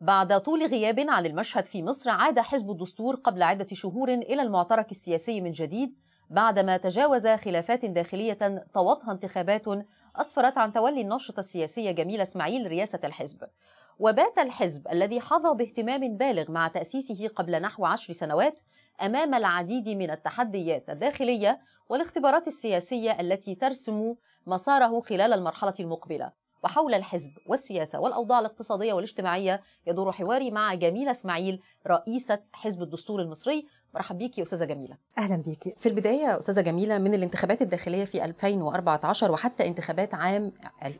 بعد طول غياب عن المشهد في مصر عاد حزب الدستور قبل عدة شهور إلى المعترك السياسي من جديد بعدما تجاوز خلافات داخلية طوتها انتخابات أسفرت عن تولي الناشطة السياسية جميلة إسماعيل رئاسة الحزب وبات الحزب الذي حظى باهتمام بالغ مع تأسيسه قبل نحو عشر سنوات أمام العديد من التحديات الداخلية والاختبارات السياسية التي ترسم مساره خلال المرحلة المقبلة وحول الحزب والسياسة والأوضاع الاقتصادية والاجتماعية يدور حواري مع جميلة إسماعيل رئيسة حزب الدستور المصري مرحب بيكي استاذه جميله اهلا بيكي في البدايه استاذه جميله من الانتخابات الداخليه في 2014 وحتى انتخابات عام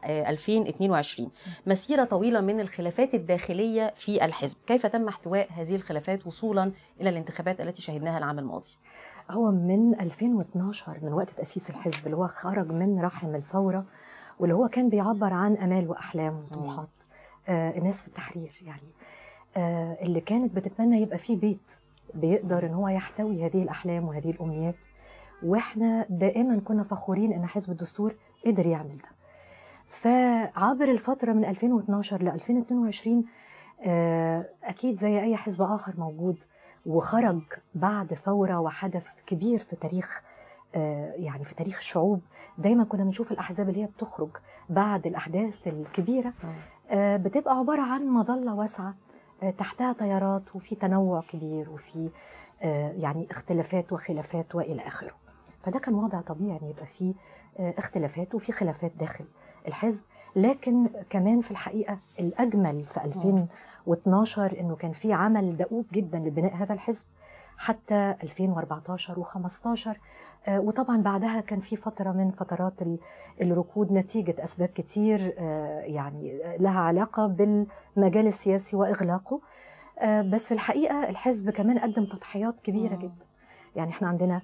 2022 مسيره طويله من الخلافات الداخليه في الحزب كيف تم احتواء هذه الخلافات وصولا الى الانتخابات التي شهدناها العام الماضي هو من 2012 من وقت تاسيس الحزب اللي هو خرج من رحم الثوره واللي هو كان بيعبر عن امال واحلام وطموحات آه الناس في التحرير يعني آه اللي كانت بتتمنى يبقى في بيت بيقدر ان هو يحتوي هذه الاحلام وهذه الامنيات واحنا دائما كنا فخورين ان حزب الدستور قدر يعمل ده فعبر الفتره من 2012 ل 2022 آه، اكيد زي اي حزب اخر موجود وخرج بعد ثوره وحدث كبير في تاريخ آه، يعني في تاريخ الشعوب دايما كنا بنشوف الاحزاب اللي هي بتخرج بعد الاحداث الكبيره آه. آه، بتبقى عباره عن مظله واسعه تحتها تيارات وفي تنوع كبير وفي يعني اختلافات وخلافات والى اخره فده كان وضع طبيعي ان يعني يبقى فيه اختلافات وفي خلافات داخل الحزب لكن كمان في الحقيقه الاجمل في 2012 انه كان في عمل دؤوب جدا لبناء هذا الحزب حتى 2014 و15 آه، وطبعا بعدها كان في فتره من فترات الركود نتيجه اسباب كتير آه، يعني آه، لها علاقه بالمجال السياسي واغلاقه بس في الحقيقه الحزب كمان قدم تضحيات كبيره جدا يعني احنا عندنا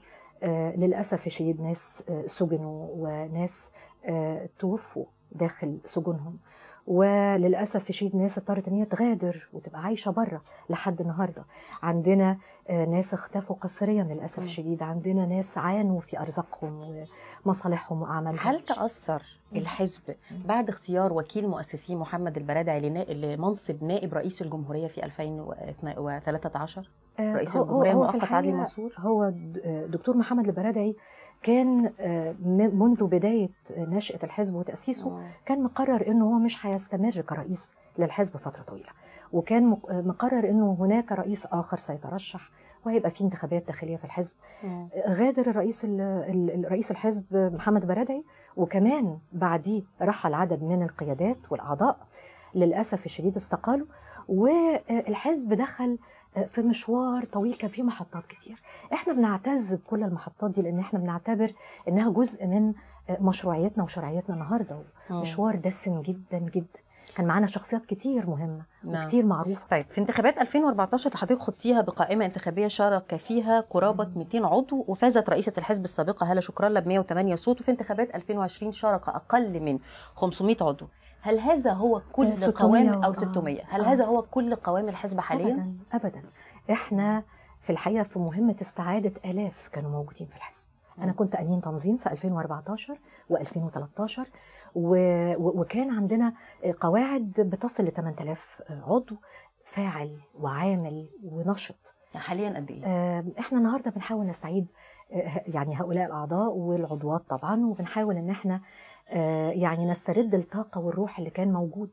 للاسف الشديد ناس سجنوا وناس توفوا داخل سجونهم وللاسف في شيء ناس اضطرت ان هي تغادر وتبقى عايشه بره لحد النهارده عندنا آه، ناس اختفوا قسريا للاسف الشديد عندنا ناس عانوا في ارزاقهم ومصالحهم واعمالهم هل تاثر الحزب بعد اختيار وكيل مؤسسيه محمد البرادعي لمنصب نائب رئيس الجمهوريه في 2013 آه، رئيس الجمهوريه مؤقت عادل منصور هو دكتور محمد البرادعي كان آه، منذ بداية آه، نشأة الحزب وتأسيسه آه. كان مقرر أنه هو مش هيستمر كرئيس للحزب فترة طويلة وكان مقرر أنه هناك رئيس آخر سيترشح وهيبقى في انتخابات داخلية في الحزب غادر الرئيس رئيس الحزب محمد برادعي وكمان بعديه رحل عدد من القيادات والأعضاء للأسف الشديد استقالوا والحزب دخل في مشوار طويل كان فيه محطات كتير احنا بنعتز بكل المحطات دي لان احنا بنعتبر انها جزء من مشروعيتنا وشرعيتنا النهارده مشوار دسم جدا جدا كان معانا شخصيات كتير مهمه نعم. وكتير معروفه طيب في انتخابات 2014 اللي حضرتك خضتيها بقائمه انتخابيه شارك فيها قرابه 200 عضو وفازت رئيسه الحزب السابقه هاله شكرالله ب 108 صوت وفي انتخابات 2020 شارك اقل من 500 عضو هل هذا هو كل آه، قوام او 600 هل آه. هذا هو كل قوام الحزب حاليا ابدا ابدا احنا في الحقيقه في مهمه استعاده الاف كانوا موجودين في الحزب انا كنت امين تنظيم في 2014 و2013 و... وكان عندنا قواعد بتصل ل 8000 عضو فاعل وعامل ونشط حاليا قد ايه آه، احنا النهارده بنحاول نستعيد يعني هؤلاء الاعضاء والعضوات طبعا وبنحاول ان احنا آه، يعني نسترد الطاقه والروح اللي كان موجود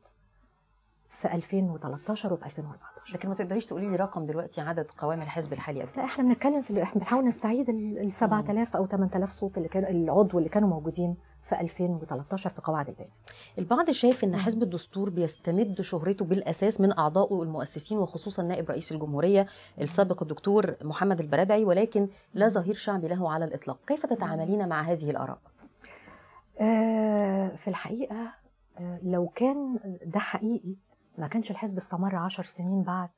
في 2013 وفي 2014 لكن ما تقدريش تقولي لي رقم دلوقتي عدد قوام الحزب الحالي قد إيه؟ احنا بنتكلم في احنا بنحاول نستعيد ال 7000 او 8000 صوت اللي كانوا العضو اللي كانوا موجودين في 2013 في قواعد البيان البعض شايف ان حزب الدستور بيستمد شهرته بالاساس من اعضائه المؤسسين وخصوصا نائب رئيس الجمهوريه السابق الدكتور محمد البرادعي ولكن لا ظهير شعبي له على الاطلاق كيف تتعاملين مع هذه الاراء آه، في الحقيقه آه، لو كان ده حقيقي ما كانش الحزب استمر عشر سنين بعد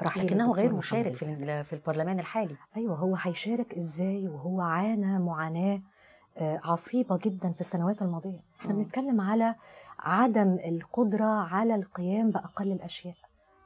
راح لكنه غير مشارك في في البرلمان الحالي ايوه هو هيشارك ازاي وهو عانى معاناه آه، عصيبه جدا في السنوات الماضيه احنا بنتكلم على عدم القدره على القيام باقل الاشياء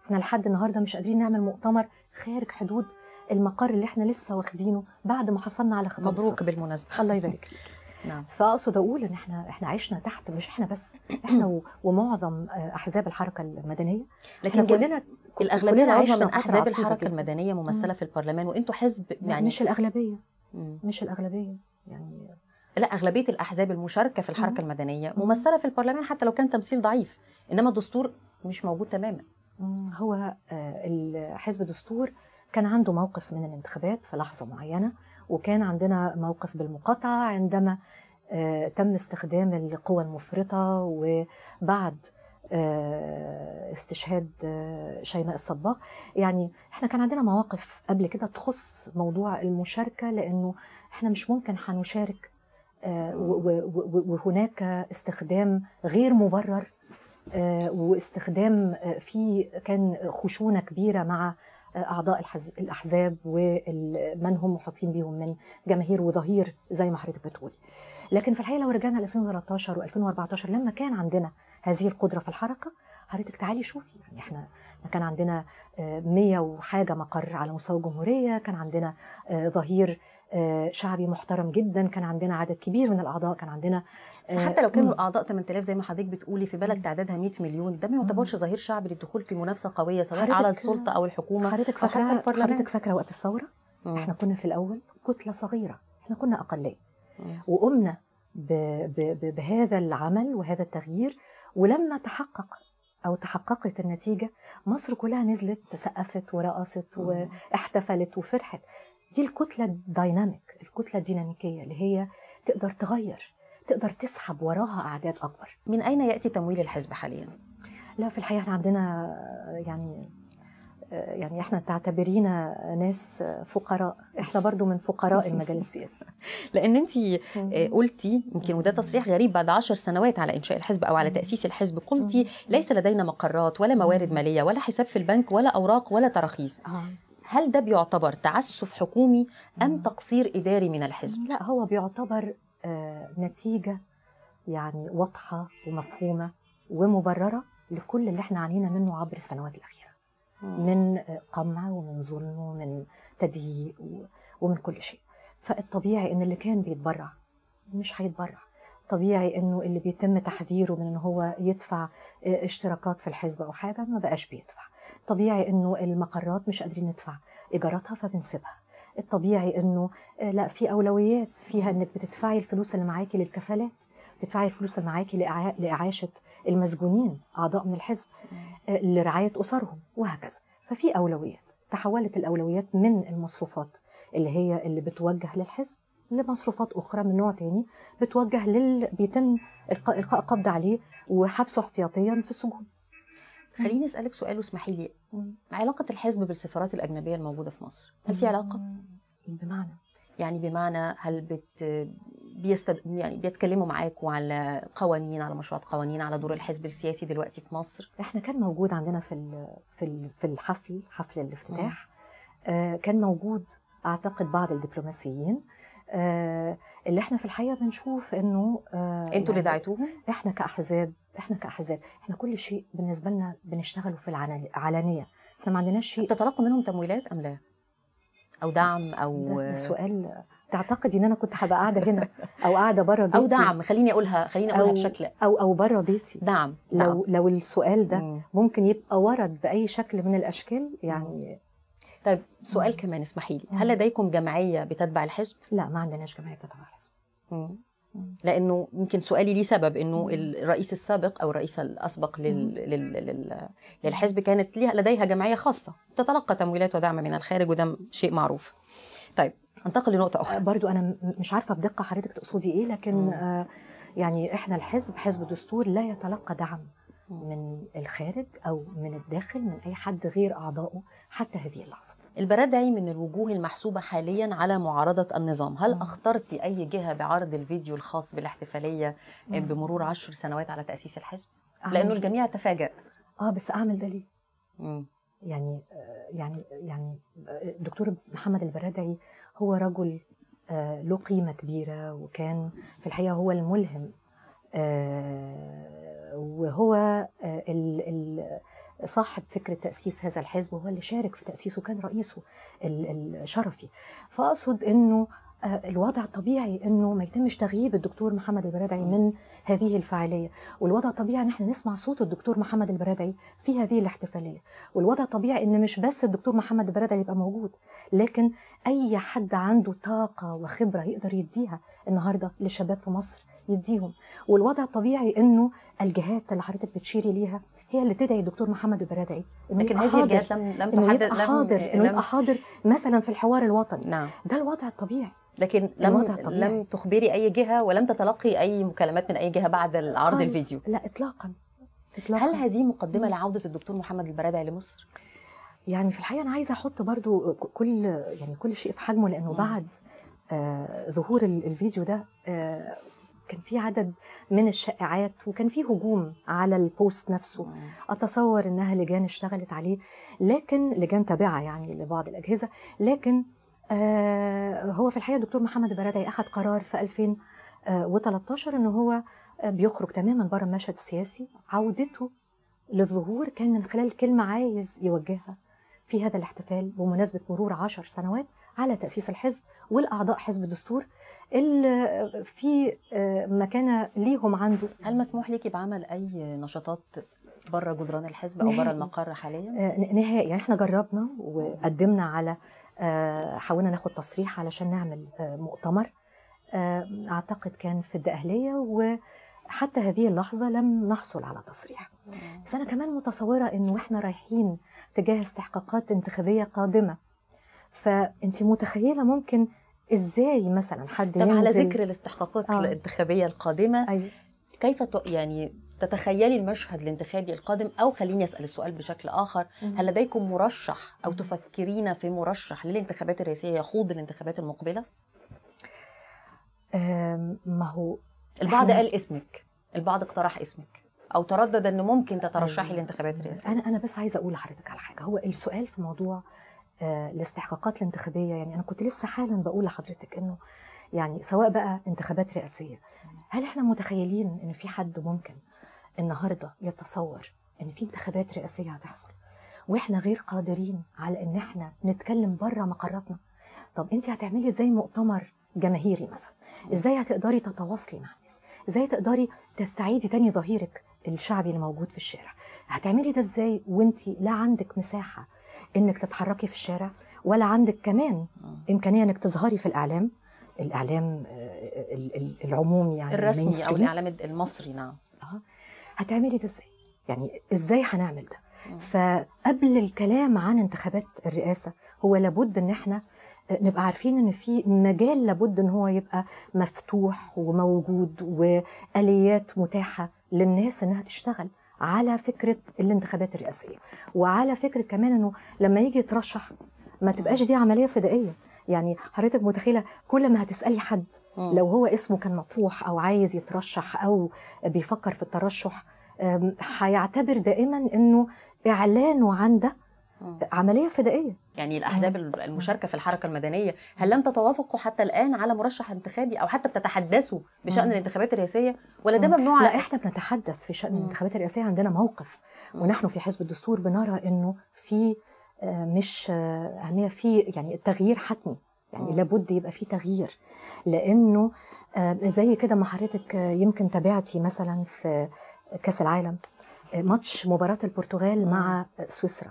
احنا لحد النهارده مش قادرين نعمل مؤتمر خارج حدود المقر اللي احنا لسه واخدينه بعد ما حصلنا على خطاب مبروك بالمناسبه الله يبارك فيك نعم. فاقصد اقول ان احنا احنا عشنا تحت مش احنا بس احنا ومعظم آه، احزاب الحركه المدنيه لكن كلنا الاغلبيه العظمى من احزاب الحركه كده. المدنيه ممثله مم. في البرلمان وانتوا حزب يعني مش الاغلبيه مم. مش الاغلبيه يعني لا اغلبيه الاحزاب المشاركه في الحركه مم. المدنيه ممثله في البرلمان حتى لو كان تمثيل ضعيف انما الدستور مش موجود تماما هو آه، حزب دستور كان عنده موقف من الانتخابات في لحظه معينه وكان عندنا موقف بالمقاطعة عندما آه، تم استخدام القوى المفرطة وبعد آه، استشهاد آه، شيماء الصباغ يعني احنا كان عندنا مواقف قبل كده تخص موضوع المشاركة لأنه احنا مش ممكن هنشارك وهناك استخدام غير مبرر واستخدام في كان خشونة كبيرة مع اعضاء الاحزاب ومن هم محاطين بيهم من جماهير وظهير زي ما حضرتك بتقول لكن في الحقيقه لو رجعنا ل 2013 و2014 لما كان عندنا هذه القدره في الحركه حضرتك تعالي شوفي يعني احنا كان عندنا 100 آه، وحاجه مقر على مستوى الجمهوريه كان عندنا آه، ظهير آه، شعبي محترم جدا كان عندنا عدد كبير من الاعضاء كان عندنا بس آه، حتى لو كانوا الاعضاء 8000 زي ما حضرتك بتقولي في بلد تعدادها 100 مليون ده ما يعتبرش ظهير شعبي للدخول في منافسه قويه سواء على السلطه او الحكومه حضرتك فاكره حضرتك فاكره وقت الثوره مم. احنا كنا في الاول كتله صغيره احنا كنا اقليه وقمنا بـ بـ بـ بهذا العمل وهذا التغيير ولما تحقق او تحققت النتيجه مصر كلها نزلت سقفت ورقصت واحتفلت وفرحت دي الكتلة الديناميك الكتلة الديناميكية اللي هي تقدر تغير تقدر تسحب وراها أعداد أكبر من أين يأتي تمويل الحزب حاليا؟ لا في الحقيقة احنا عندنا يعني يعني احنا تعتبرينا ناس فقراء احنا برضو من فقراء المجال السياسي لان انت آه، قلتي يمكن وده تصريح غريب بعد عشر سنوات على انشاء الحزب او على تاسيس الحزب قلتي ليس لدينا مقرات ولا موارد ماليه ولا حساب في البنك ولا اوراق ولا تراخيص آه. هل ده بيعتبر تعسف حكومي أم تقصير إداري من الحزب؟ لا هو بيعتبر آه، نتيجة يعني واضحة ومفهومة ومبررة لكل اللي احنا عانينا منه عبر السنوات الأخيرة من آه، قمع ومن ظلم ومن تضييق ومن كل شيء فالطبيعي ان اللي كان بيتبرع مش هيتبرع طبيعي انه اللي بيتم تحذيره من ان هو يدفع آه، اشتراكات في الحزب او حاجه ما بقاش بيدفع طبيعي انه المقرات مش قادرين ندفع ايجاراتها فبنسيبها الطبيعي انه آه، لا في اولويات فيها انك بتدفعي الفلوس اللي معاكي للكفالات بتدفعي الفلوس اللي معاكي لاعاشه المسجونين اعضاء من الحزب آه، لرعايه اسرهم وهكذا ففي اولويات تحولت الاولويات من المصروفات اللي هي اللي بتوجه للحزب لمصروفات اخرى من نوع تاني بتوجه لل بيتم القاء القبض عليه وحبسه احتياطيا في السجون خليني اسالك سؤال واسمحي لي علاقه الحزب بالسفارات الاجنبيه الموجوده في مصر هل في علاقه بمعنى يعني بمعنى هل بت بيستد... يعني بيتكلموا معاكوا على قوانين على مشروعات قوانين على دور الحزب السياسي دلوقتي في مصر احنا كان موجود عندنا في ال... في ال... في الحفل حفل الافتتاح آه كان موجود اعتقد بعض الدبلوماسيين آه اللي احنا في الحقيقه بنشوف انه آه انتوا يعني اللي دعيتوهم احنا كاحزاب احنا كاحزاب احنا كل شيء بالنسبه لنا بنشتغله في العلانيه احنا ما عندناش شيء تتلقوا منهم تمويلات ام لا او دعم او ده, ده سؤال تعتقدي ان انا كنت هبقى قاعده هنا او قاعده بره بيتي او دعم خليني اقولها خليني اقولها أو بشكل او او بره بيتي دعم, دعم. لو لو السؤال ده مم. ممكن يبقى ورد باي شكل من الاشكال يعني مم. طيب سؤال مم. كمان اسمحي لي هل لديكم جمعيه بتتبع الحزب لا ما عندناش جمعيه بتتبع الحزب مم. لانه يمكن سؤالي ليه سبب انه الرئيس السابق او الرئيسه الاسبق للحزب كانت لديها جمعيه خاصه تتلقى تمويلات ودعم من الخارج وده شيء معروف. طيب انتقل لنقطه اخرى. أه، برضو انا مش عارفه بدقه حضرتك تقصدي ايه لكن أه، يعني احنا الحزب حزب دستور لا يتلقى دعم من الخارج او من الداخل من اي حد غير اعضائه حتى هذه اللحظه. البرادعي من الوجوه المحسوبه حاليا على معارضه النظام، هل م. اخترتي اي جهه بعرض الفيديو الخاص بالاحتفاليه آه، م. بمرور عشر سنوات على تاسيس الحزب؟ لانه الجميع تفاجأ. اه بس اعمل ده يعني، آه، ليه؟ يعني يعني يعني آه، الدكتور محمد البرادعي هو رجل له قيمه كبيره وكان في الحقيقه هو الملهم وهو آه، صاحب فكرة تأسيس هذا الحزب وهو اللي شارك في تأسيسه كان رئيسه الشرفي فأقصد أنه آه، الوضع الطبيعي انه ما يتمش تغييب الدكتور محمد البرادعي من هذه الفعاليه، والوضع الطبيعي ان احنا نسمع صوت الدكتور محمد البرادعي في هذه الاحتفاليه، والوضع الطبيعي ان مش بس الدكتور محمد البرادعي يبقى موجود، لكن اي حد عنده طاقه وخبره يقدر يديها النهارده للشباب في مصر يديهم والوضع الطبيعي انه الجهات اللي حضرتك بتشيري ليها هي اللي تدعي الدكتور محمد البرادعي لكن هذه الجهات لم لم تحدد انه يبقى حاضر انه يبقى حاضر مثلا في الحوار الوطني نعم. ده الوضع الطبيعي لكن لم لم تخبري اي جهه ولم تتلقي اي مكالمات من اي جهه بعد العرض الفيديو لا اطلاقا إطلاقاً. هل هذه مقدمه لعوده الدكتور محمد البرادعي لمصر؟ يعني في الحقيقه انا عايزه احط برضو كل يعني كل شيء في حجمه لانه مم. بعد آه ظهور الفيديو ده آه كان في عدد من الشائعات وكان في هجوم على البوست نفسه اتصور انها لجان اشتغلت عليه لكن لجان تابعه يعني لبعض الاجهزه لكن آه هو في الحقيقه الدكتور محمد البرادعي اخذ قرار في 2013 آه، ان هو آه، بيخرج تماما بره المشهد السياسي عودته للظهور كان من خلال كلمه عايز يوجهها في هذا الاحتفال بمناسبه مرور عشر سنوات على تأسيس الحزب والأعضاء حزب الدستور اللي في آه، مكانة ليهم عنده هل مسموح ليكي بعمل أي نشاطات بره جدران الحزب او بره المقر حاليا؟ آه، نهائي يعني احنا جربنا وقدمنا على آه، حاولنا ناخد تصريح علشان نعمل مؤتمر اعتقد كان في الدقهليه وحتى هذه اللحظه لم نحصل على تصريح. بس انا كمان متصوره انه إحنا رايحين تجاه استحقاقات انتخابيه قادمه فانت متخيله ممكن ازاي مثلا حد طب ينزل على ذكر الاستحقاقات آه. الانتخابيه القادمه أيوة. كيف يعني تتخيلي المشهد الانتخابي القادم او خليني اسال السؤال بشكل اخر هل لديكم مرشح او تفكرين في مرشح للانتخابات الرئاسيه يخوض الانتخابات المقبله ما هو البعض قال اسمك البعض اقترح اسمك او تردد انه ممكن تترشحي للانتخابات الرئاسيه انا انا بس عايزه اقول لحضرتك على حاجه هو السؤال في موضوع الاستحقاقات آه، الانتخابيه يعني انا كنت لسه حالا بقول لحضرتك انه يعني سواء بقى انتخابات رئاسيه هل احنا متخيلين ان في حد ممكن النهارده يتصور ان في انتخابات رئاسيه هتحصل واحنا غير قادرين على ان احنا نتكلم بره مقراتنا طب انت هتعملي ازاي مؤتمر جماهيري مثلا ازاي هتقدري تتواصلي مع الناس ازاي تقدري تستعيدي تاني ظهيرك الشعبي اللي موجود في الشارع هتعملي ده ازاي وانت لا عندك مساحه انك تتحركي في الشارع ولا عندك كمان آه. امكانيه انك تظهري في الاعلام الاعلام آه، العمومي يعني الرسمي او الاعلام المصري نعم اه هتعملي ده ازاي يعني ازاي هنعمل ده آه. فقبل الكلام عن انتخابات الرئاسه هو لابد ان احنا نبقى عارفين ان في مجال لابد ان هو يبقى مفتوح وموجود واليات متاحه للناس انها تشتغل على فكره الانتخابات الرئاسيه وعلى فكره كمان انه لما يجي يترشح ما تبقاش دي عمليه فدائيه يعني حضرتك متخيله كل ما هتسالي حد لو هو اسمه كان مطروح او عايز يترشح او بيفكر في الترشح هيعتبر دائما انه اعلانه عن ده آه. عمليه فدائيه يعني الاحزاب يعني المشاركه في الحركه المدنيه هل لم تتوافقوا حتى الان على مرشح انتخابي او حتى بتتحدثوا بشان آه. الانتخابات الرئاسيه ولا ده آه. ممنوع لا احنا بنتحدث في شان الانتخابات الرئاسيه عندنا موقف ونحن في حزب الدستور بنرى انه في مش اهميه في يعني التغيير حتمي يعني لابد يبقى في تغيير لانه زي كده ما حضرتك يمكن تابعتي مثلا في كاس العالم ماتش مباراه البرتغال مع سويسرا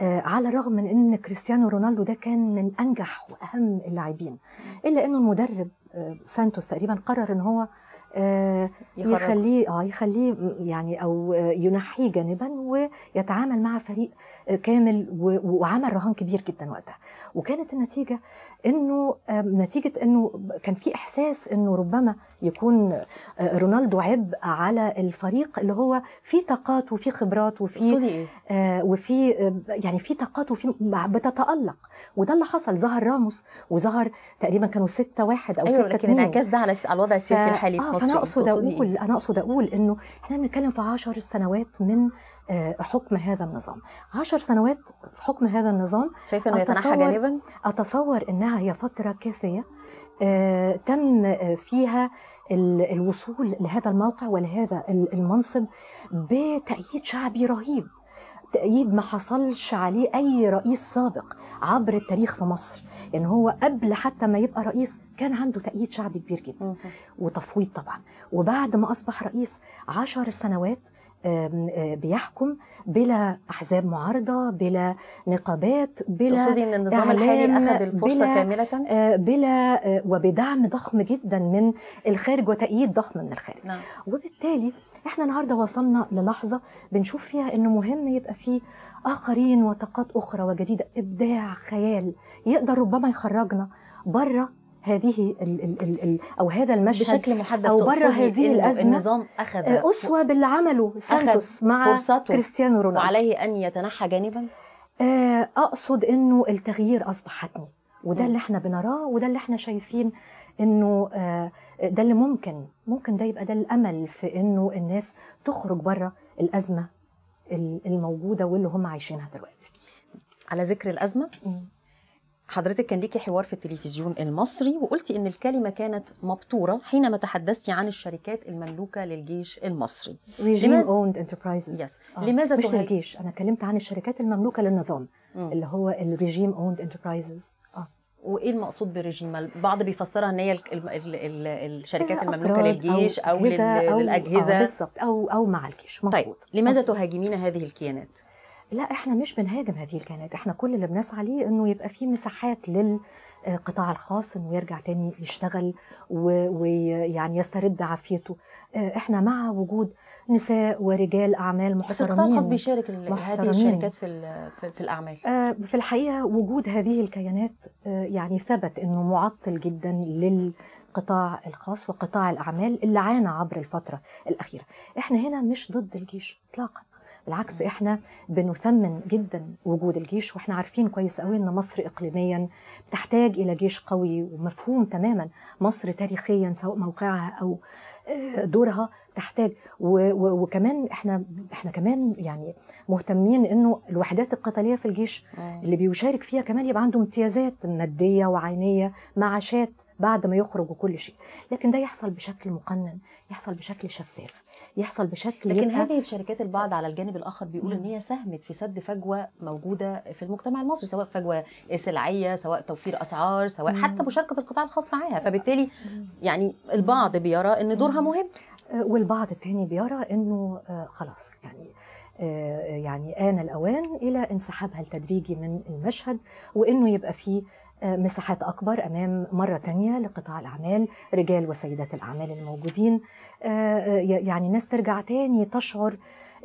آه، على الرغم من ان كريستيانو رونالدو ده كان من انجح واهم اللاعبين الا انه المدرب آه، سانتوس تقريبا قرر ان هو آه، يخليه اه يخليه يعني او آه، ينحيه جانبا ويتعامل مع فريق آه، كامل وعمل رهان كبير جدا وقتها وكانت النتيجه انه نتيجه انه كان في احساس انه ربما يكون رونالدو عبء على الفريق اللي هو فيه طاقات وفيه خبرات وفيه وفي يعني في طاقات وفي بتتالق وده اللي حصل ظهر راموس وظهر تقريبا كانوا ستة واحد او أيوة ستة لكن انعكاس ده على الوضع السياسي الحالي في مصر انا اقصد اقول انا اقصد اقول انه احنا بنتكلم في 10 سنوات من آه، حكم هذا النظام 10 سنوات في حكم هذا النظام شايفه انه يتنحى جانبا اتصور انها هي فتره كافيه آه، تم آه، فيها الوصول لهذا الموقع ولهذا المنصب بتأييد شعبي رهيب تأييد ما حصلش عليه أي رئيس سابق عبر التاريخ في مصر يعني هو قبل حتى ما يبقى رئيس كان عنده تأييد شعبي كبير جدا وتفويض طبعا وبعد ما أصبح رئيس عشر سنوات بيحكم بلا احزاب معارضه بلا نقابات بلا تقصدي ان النظام الحالي اخذ الفرصه بلا كامله بلا وبدعم ضخم جدا من الخارج وتأييد ضخم من الخارج نعم. وبالتالي احنا النهارده وصلنا للحظه بنشوف فيها انه مهم يبقى في اخرين وطاقات اخرى وجديده ابداع خيال يقدر ربما يخرجنا بره هذه الـ الـ الـ الـ او هذا المشهد بشكل محدد او برا هذه الازمه النظام اخذ آه، اسوه باللي عمله سانتوس مع كريستيانو رونالدو وعليه ان يتنحى جانبا آه، اقصد انه التغيير اصبح حتمي وده اللي احنا بنراه وده اللي احنا شايفين انه آه، ده اللي ممكن ممكن ده يبقى ده الامل في انه الناس تخرج بره الازمه الموجوده واللي هم عايشينها دلوقتي على ذكر الازمه حضرتك كان ليكي حوار في التلفزيون المصري وقلتي ان الكلمه كانت مبتوره حينما تحدثتي عن الشركات المملوكه للجيش المصري ريجيم لماذا... اوند انتربرايزز يس لماذا مش تهي... للجيش انا اتكلمت عن الشركات المملوكه للنظام م. اللي هو الريجيم اوند انتربرايزز اه وايه المقصود بريجيم؟ البعض بيفسرها ان هي ال ال ال ال الشركات آه، المملوكه للجيش او, أو أو, لل... أو للاجهزه آه، بالظبط او او مع الجيش طيب، مظبوط طيب. لماذا مصبوط. تهاجمين هذه الكيانات؟ لا احنا مش بنهاجم هذه الكيانات احنا كل اللي بنسعى ليه انه يبقى في مساحات للقطاع آه، الخاص انه يرجع تاني يشتغل ويعني يسترد عافيته آه، احنا مع وجود نساء ورجال اعمال محترمين بس القطاع الخاص بيشارك هذه الشركات في في الاعمال آه، في الحقيقه وجود هذه الكيانات يعني ثبت انه معطل جدا لل القطاع الخاص وقطاع الاعمال اللي عانى عبر الفتره الاخيره احنا هنا مش ضد الجيش اطلاقا بالعكس احنا بنثمن جدا وجود الجيش واحنا عارفين كويس قوي ان مصر اقليميا تحتاج الى جيش قوي ومفهوم تماما مصر تاريخيا سواء موقعها او آه، دورها تحتاج وكمان احنا احنا كمان يعني مهتمين انه الوحدات القتاليه في الجيش آه. اللي بيشارك فيها كمان يبقى عنده امتيازات ماديه وعينيه معاشات بعد ما يخرج كل شيء لكن ده يحصل بشكل مقنن يحصل بشكل شفاف يحصل بشكل لكن هذه الشركات البعض على الجانب الاخر بيقول ان هي ساهمت في سد فجوه موجوده في المجتمع المصري سواء فجوه سلعيه سواء توفير اسعار سواء مم. حتى مشاركه القطاع الخاص معاها فبالتالي يعني البعض بيرى ان دورها مهم آه، والبعض الثاني بيرى انه آه، خلاص يعني آه، يعني آن الأوان إلى انسحابها التدريجي من المشهد وإنه يبقى فيه آه، مساحات أكبر أمام مرة تانية لقطاع الأعمال رجال وسيدات الأعمال الموجودين آه، آه، يعني الناس ترجع تاني تشعر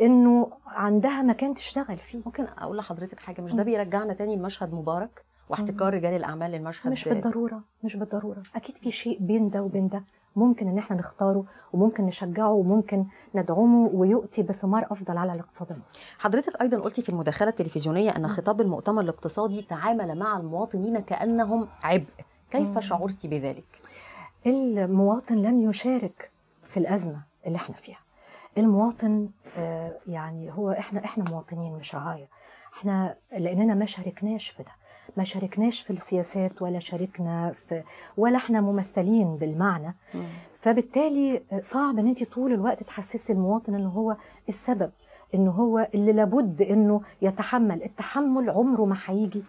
إنه عندها مكان تشتغل فيه ممكن أقول لحضرتك حاجة مش ده بيرجعنا تاني لمشهد مبارك واحتكار رجال الأعمال للمشهد مش بالضرورة مش بالضرورة أكيد في شيء بين ده وبين ده ممكن ان احنا نختاره وممكن نشجعه وممكن ندعمه ويؤتي بثمار افضل على الاقتصاد المصري. حضرتك ايضا قلتي في المداخله التلفزيونيه ان نعم. خطاب المؤتمر الاقتصادي تعامل مع المواطنين كانهم عبء، كيف شعرت بذلك؟ المواطن لم يشارك في الازمه اللي احنا فيها. المواطن آه، يعني هو احنا احنا مواطنين مش رعايا. احنا لاننا ما شاركناش في ده ما شاركناش في السياسات ولا شاركنا في ولا احنا ممثلين بالمعنى مم. فبالتالي صعب ان انت طول الوقت تحسسي المواطن ان هو السبب ان هو اللي لابد انه يتحمل التحمل عمره ما هيجي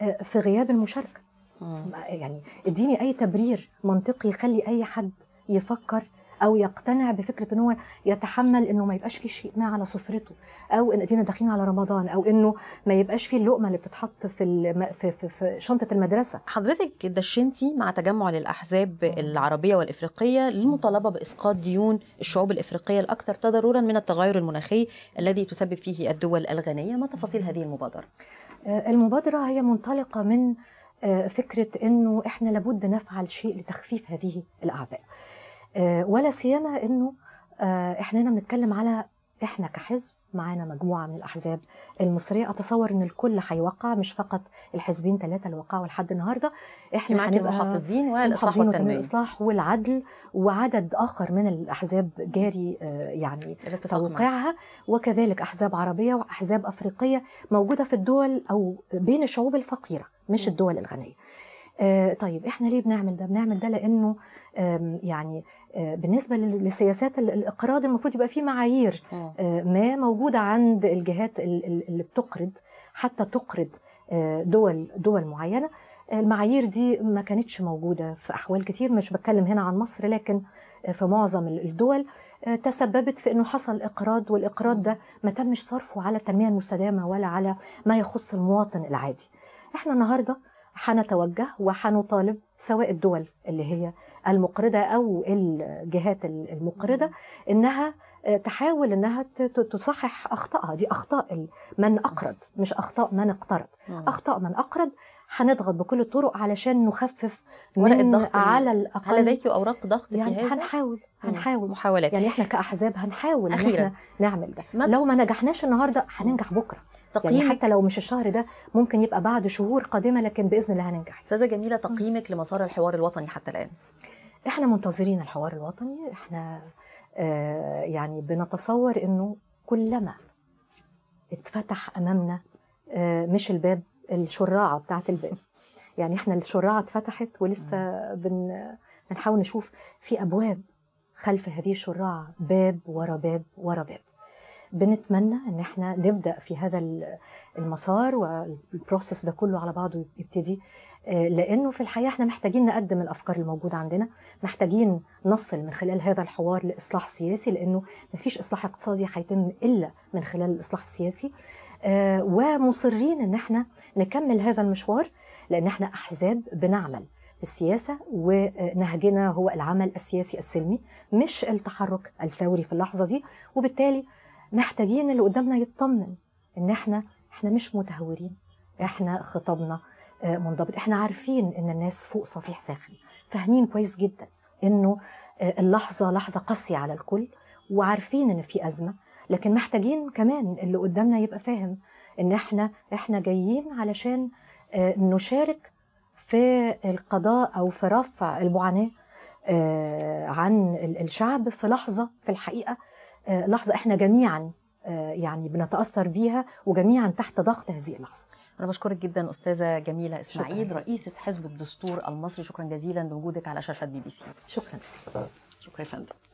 آه، في غياب المشاركه مم. يعني اديني اي تبرير منطقي يخلي اي حد يفكر او يقتنع بفكره ان هو يتحمل انه ما يبقاش في شيء ما على سفرته او ان ادينا داخلين على رمضان او انه ما يبقاش في اللقمه اللي بتتحط في, الم... في, في في شنطه المدرسه حضرتك دشنتي مع تجمع للاحزاب العربيه والافريقيه للمطالبه باسقاط ديون الشعوب الافريقيه الاكثر تضررا من التغير المناخي الذي تسبب فيه الدول الغنيه ما تفاصيل هذه المبادره آه، المبادره هي منطلقه من آه، فكره انه احنا لابد نفعل شيء لتخفيف هذه الاعباء آه، ولا سيما انه آه، احنا هنا بنتكلم على احنا كحزب معانا مجموعه من الاحزاب المصريه اتصور ان الكل هيوقع مش فقط الحزبين ثلاثه اللي وقعوا لحد النهارده احنا هنبقى المحافظين والاصلاح والتنميه الاصلاح والعدل وعدد اخر من الاحزاب جاري آه، يعني توقيعها وكذلك احزاب عربيه واحزاب افريقيه موجوده في الدول او بين الشعوب الفقيره مش الدول الغنيه آه، طيب احنا ليه بنعمل ده؟ بنعمل ده لانه يعني آه، بالنسبه للسياسات الاقراض المفروض يبقى في معايير آه، ما موجوده عند الجهات اللي بتقرض حتى تقرض دول دول معينه المعايير دي ما كانتش موجودة في أحوال كتير مش بتكلم هنا عن مصر لكن في معظم الدول تسببت في أنه حصل إقراض والإقراض ده ما تمش صرفه على التنمية المستدامة ولا على ما يخص المواطن العادي احنا النهاردة حنتوجه وحنطالب سواء الدول اللي هي المقرضة أو الجهات المقرضة إنها آه، تحاول إنها تصحح أخطائها دي أخطاء من أقرض مش أخطاء من اقترض أخطاء من أقرض هنضغط بكل الطرق علشان نخفف ورق الضغط على الاقل هل لديك اوراق ضغط يعني في هذا؟ هنحاول هنحاول محاولات يعني احنا كاحزاب هنحاول ان احنا نعمل ده لو ما نجحناش النهارده هننجح بكره يعني تقييم يعني حتى لو مش الشهر ده ممكن يبقى بعد شهور قادمه لكن باذن الله هننجح استاذه جميله تقييمك لمسار الحوار الوطني حتى الان احنا منتظرين الحوار الوطني احنا آه يعني بنتصور انه كلما اتفتح امامنا آه مش الباب الشراعه بتاعه الباب يعني احنا الشراعه اتفتحت ولسه بن بنحاول نشوف في ابواب خلف هذه الشراعه باب ورا باب ورا باب بنتمنى ان احنا نبدا في هذا المسار والبروسيس ده كله على بعضه يبتدي آه، لانه في الحقيقه احنا محتاجين نقدم الافكار الموجوده عندنا محتاجين نصل من خلال هذا الحوار لاصلاح سياسي لانه مفيش اصلاح اقتصادي هيتم الا من خلال الاصلاح السياسي آه، ومصرين ان احنا نكمل هذا المشوار لان احنا احزاب بنعمل في السياسه ونهجنا هو العمل السياسي السلمي مش التحرك الثوري في اللحظه دي وبالتالي محتاجين اللي قدامنا يطمن ان احنا احنا مش متهورين احنا خطابنا آه، منضبط احنا عارفين ان الناس فوق صفيح ساخن فاهمين كويس جدا انه آه، اللحظه لحظه قاسيه على الكل وعارفين ان في ازمه لكن محتاجين كمان اللي قدامنا يبقى فاهم ان احنا احنا جايين علشان آه، نشارك في القضاء او في رفع المعاناه عن الشعب في لحظه في الحقيقه آه، لحظه احنا جميعا آه، يعني بنتاثر بيها وجميعا تحت ضغط هذه اللحظه أنا بشكرك جدا أستاذة جميلة إسماعيل رئيسة حزب الدستور المصري شكرا جزيلا لوجودك على شاشة بي بي سي شكرا جزيلا شكرا يا فندم